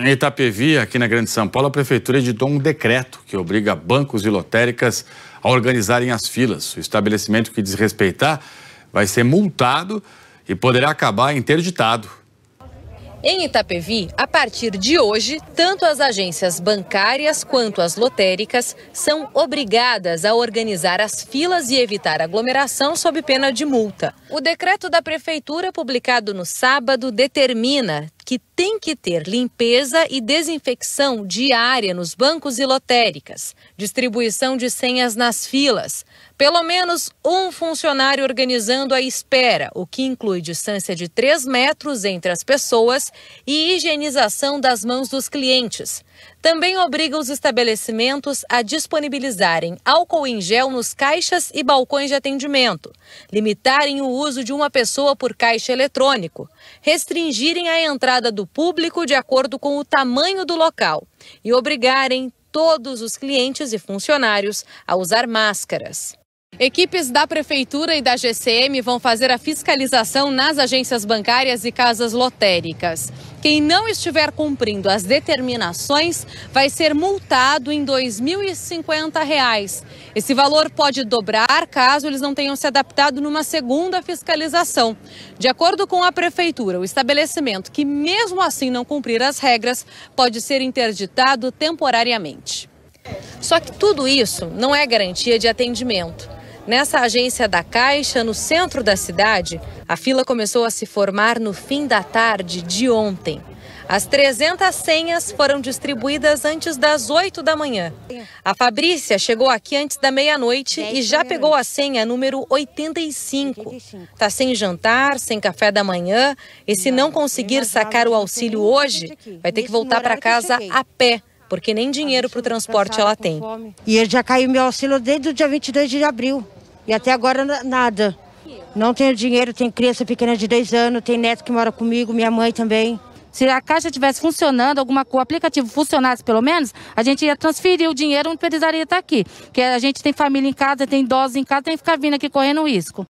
Em Itapevi, aqui na Grande São Paulo, a Prefeitura editou um decreto que obriga bancos e lotéricas a organizarem as filas. O estabelecimento que desrespeitar vai ser multado e poderá acabar interditado. Em Itapevi, a partir de hoje, tanto as agências bancárias quanto as lotéricas são obrigadas a organizar as filas e evitar aglomeração sob pena de multa. O decreto da Prefeitura, publicado no sábado, determina que tem que ter limpeza e desinfecção diária nos bancos e lotéricas, distribuição de senhas nas filas, pelo menos um funcionário organizando a espera, o que inclui distância de 3 metros entre as pessoas e higienização das mãos dos clientes também obriga os estabelecimentos a disponibilizarem álcool em gel nos caixas e balcões de atendimento, limitarem o uso de uma pessoa por caixa eletrônico, restringirem a entrada do público de acordo com o tamanho do local e obrigarem todos os clientes e funcionários a usar máscaras. Equipes da Prefeitura e da GCM vão fazer a fiscalização nas agências bancárias e casas lotéricas. Quem não estiver cumprindo as determinações vai ser multado em R$ 2.050. Esse valor pode dobrar caso eles não tenham se adaptado numa segunda fiscalização. De acordo com a Prefeitura, o estabelecimento que, mesmo assim, não cumprir as regras pode ser interditado temporariamente. Só que tudo isso não é garantia de atendimento. Nessa agência da Caixa, no centro da cidade, a fila começou a se formar no fim da tarde de ontem. As 300 senhas foram distribuídas antes das 8 da manhã. A Fabrícia chegou aqui antes da meia-noite e já pegou a senha número 85. Tá sem jantar, sem café da manhã e se não conseguir sacar o auxílio hoje, vai ter que voltar para casa a pé porque nem dinheiro para o transporte ela tem. E já caiu meu auxílio desde o dia 22 de abril. E até agora nada. Não tenho dinheiro, tem criança pequena de dois anos, tem neto que mora comigo, minha mãe também. Se a caixa tivesse funcionando, alguma o aplicativo funcionasse pelo menos, a gente ia transferir o dinheiro, não precisaria estar aqui. Porque a gente tem família em casa, tem idosos em casa, tem que ficar vindo aqui correndo risco.